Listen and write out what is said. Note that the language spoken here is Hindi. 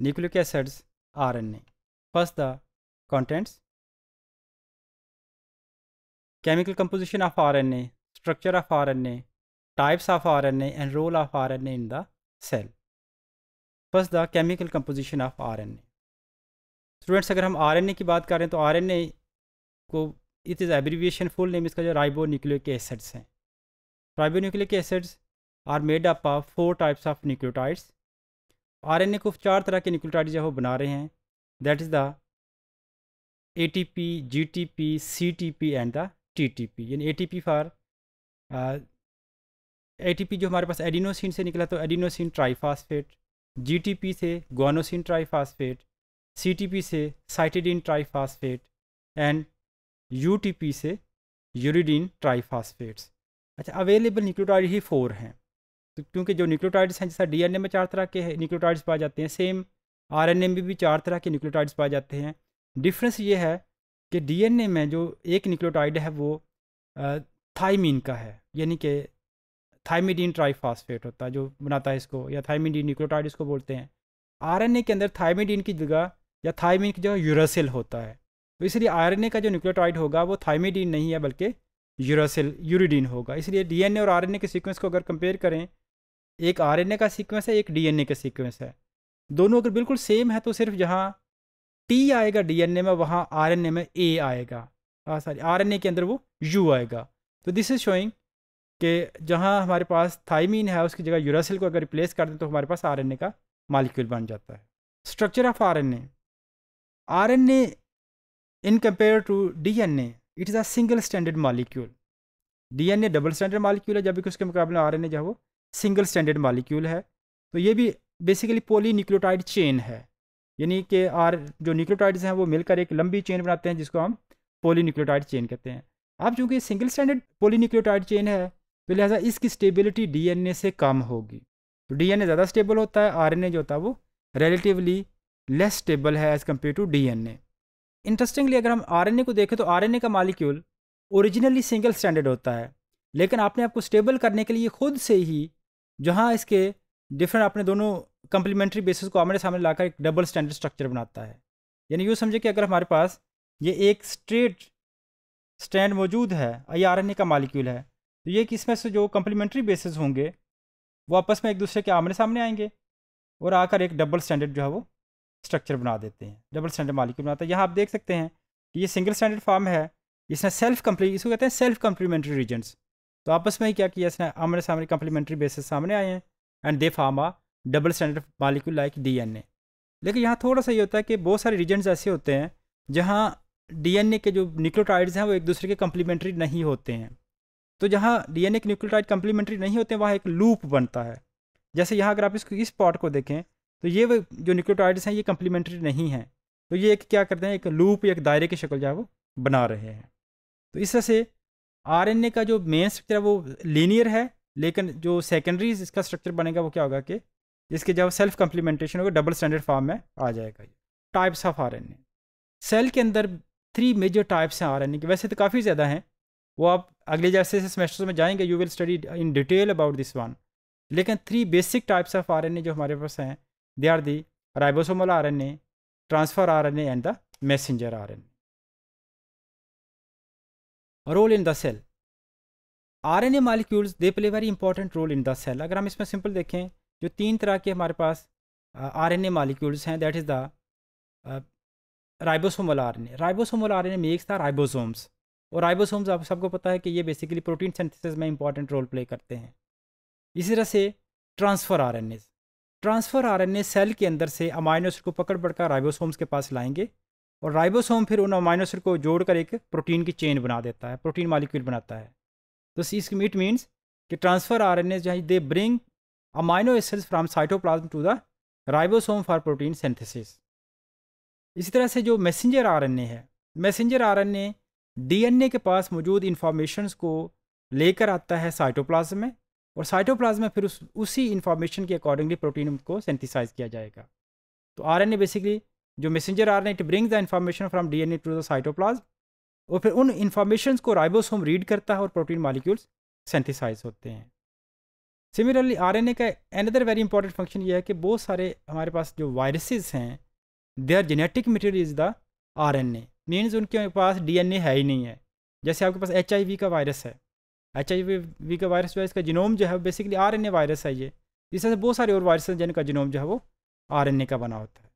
nucleic acids RNA. First the contents, chemical composition of RNA, structure of RNA, types of RNA and role of RNA in the cell. First the chemical composition of RNA. Students अगर हम आरएनए की बात करें तो आरएनए को it is abbreviation full name इसका जो राइबो न्यूक्लिक एसिड्स हैं ribonucleic acids are made up of four types of nucleotides R N A को चार तरह के न्यूक्लियोटाइड जो है वो बना रहे हैं that is the A T T P P G C T P and the T T P यानी A T P for P जो हमारे पास एडिनोसिन से निकला तो एडिनोसिन टी पी से गोनोसिन टी पी से cytidine triphosphate and U T P से ट्राई फास्फेट्स अच्छा अवेलेबल न्यूक्लियोटाइड ही फोर हैं तो क्योंकि जो न्यूक्लियोटाइड्स हैं जैसा डीएनए में चार तरह के न्यूक्लियोटाइड्स पाए जाते हैं सेम आरएनए में भी चार तरह के न्यूक्लियोटाइड्स पाए जाते हैं डिफरेंस ये है कि डीएनए में जो एक न्यूक्लियोटाइड है वो थाइमीन का है यानी कि थाइमिडीन ट्राइफास्फेट होता है जो बनाता है इसको या थाइमिडीन न्यूक्लियोटाइड इसको बोलते हैं ए के अंदर थाइमिडीन की जगह या थाइमिन की जगह यूरासिल होता है तो इसलिए ए का जो न्यूक्लियोटाइड होगा वो थाइमिडीन नहीं है बल्कि यूरासिल यूरिडीन होगा इसलिए डीएनए और आरएनए के सीक्वेंस को अगर कंपेयर करें एक आरएनए का सीक्वेंस है एक डीएनए का सीक्वेंस है दोनों अगर बिल्कुल सेम है तो सिर्फ जहाँ टी आएगा डीएनए में वहाँ आरएनए में ए आएगा सॉरी हाँ, आरएनए के अंदर वो यू आएगा तो दिस इज शोइंग कि जहाँ हमारे पास थाइमीन है उसकी जगह यूरासिल को अगर रिप्लेस कर दें तो हमारे पास आरएनए का मालिक्यूल बन जाता है structure of RNA RNA in compare to DNA it is a single standard molecule DNA double standard molecule है जबकि उसके मुकाबले आरएनए जो है वो सिंगल स्टैंडर्ड मालिक्यूल है तो ये भी बेसिकली पोली न्यूक्लियोटाइड चेन है यानी कि आर जो न्यूक्लियोटाइड्स हैं वो मिलकर एक लंबी चेन बनाते हैं जिसको हम पोली न्यूक्लियोटाइड चेन कहते हैं अब चूँकि single standard polynucleotide chain है तो लिहाजा इसकी स्टेबिलिटी ए से कम होगी तो ए ज़्यादा स्टेबल होता है ए जो होता है वो रिलेटिवली लेस स्टेबल है as compare to a interestingly अगर हम ए को देखें तो ए का मालिक्यूल ओरिजिनली सिंगल स्टैंडर्ड होता है लेकिन आपने आपको स्टेबल करने के लिए खुद से ही जहाँ इसके डिफरेंट अपने दोनों कम्प्लीमेंट्री बेसिस को आमने सामने लाकर एक डबल स्टैंडर्ड स्ट्रक्चर बनाता है यानी यूँ समझे कि अगर हमारे पास ये एक स्ट्रेट स्टैंड मौजूद है या आर का मालिक्यूल है तो ये किसमें से जो कम्प्लीमेंट्री बेसिस होंगे वो आपस में एक दूसरे के आमने सामने आएंगे और आकर एक डबल स्टैंडर्ड जो है वो स्ट्रक्चर बना देते हैं डबल स्टैंडर्ड मालिक्यूल बनाता है यहाँ आप देख सकते हैं कि ये सिंगल स्टैंडर्ड फॉर्म है इसमें सेल्फ कम्प्ली इसको कहते हैं सेल्फ कम्प्लीमेंट्री रीजन्स तो आपस में ही क्या किया इसने आमने सामने कम्प्लीमेंट्री बेसिस सामने आए हैं and they form a double standard molecule like DNA लेकिन यहाँ थोड़ा सा ये होता है कि बहुत सारे रीजन ऐसे होते हैं जहाँ डीएनए के जो न्यूक्लियोटाइड्स हैं वो एक दूसरे के कम्प्लीमेंट्री नहीं होते हैं तो जहाँ डी ए के न्यूक्लियोटाइड कम्प्लीमेंट्री नहीं होते हैं वहाँ एक लूप बनता है जैसे यहाँ अगर आप इसको इस पार्ट को देखें तो ये जो न्यूक्लियोटाइड्स हैं ये कम्प्लीमेंट्री नहीं हैं तो ये एक क्या करते हैं एक लूप या एक दायरे की शक्ल जो है वो बना रहे हैं तो इस तरह से आरएनए का जो मेन स्ट्रक्चर है वो लीनियर है लेकिन जो सेकेंडरी इसका स्ट्रक्चर बनेगा वो क्या होगा कि इसके जब सेल्फ कम्प्लीमेंटेशन होगा डबल स्टैंडर्ड फॉर्म में आ जाएगा ये टाइप्स ऑफ आर सेल के अंदर थ्री मेजर टाइप्स हैं आर के वैसे तो काफ़ी ज़्यादा हैं वो आप अगले जैसे सेमेस्टर्स में जाएंगे you will study in detail about this one लेकिन three basic types of R जो हमारे पास हैं they are the ribosomal R N A transfer R N A and the messenger R N the cell R N RNA molecules they play very important role in the cell अगर हम इसमें सिंपल देखें जो तीन तरह के हमारे पास आरएनए मालिक्यूल्स हैं that is the ribosomal RNA ribosomal RNA makes the ribosomes और राइबोसोम्स आप सबको पता है कि ये बेसिकली प्रोटीन सिंथेसिस में इंपॉर्टेंट रोल प्ले करते हैं इसी तरह से transfer R transfer R cell के अंदर से अमाइनो एसिड को पकड़ पड़कर राइबोसोम्स के पास लाएंगे और राइबोसोम फिर उन अमाइनो एसिड को जोड़कर एक प्रोटीन की चेन बना देता है प्रोटीन मालिक्यूल बनाता है तो इसकी इट मीन्स कि transfer R N as they bring amino acids from cytoplasm to the ribosome for protein synthesis इसी तरह से जो मैसेंजर ए है मैसेंजर एन डीएनए के पास मौजूद इन्फॉर्मेशन को लेकर आता है साइटोप्लाज्म में और साइटोप्लाज्म में फिर उस उसी इन्फॉर्मेशन के अकॉर्डिंगली प्रोटीन को सेंथिसाइज किया जाएगा तो आरएनए बेसिकली जो messenger R it bring the information from D N A to the cytoplasm और फिर उन इन्फॉर्मेशन को राइबोसोम रीड करता है और प्रोटीन मालिक्यूल्स सेंथिसाइज होते हैं सिमिलरली आरएनए का एनदर वेरी इंपॉर्टेंट फंक्शन ये है कि बहुत सारे हमारे पास जो वायरसेस हैं they are genetic material is the R N A means उनके पास डी एन ए है ही नहीं है जैसे आपके पास एच आई वी का वायरस है एच आई वी का वायरस जो है इसका जिनोम जो है basically R N A virus है ये इस तरह से बहुत सारे और वायरस हैं जिनका जिनोम जो है वो आर एन ए का बना होता है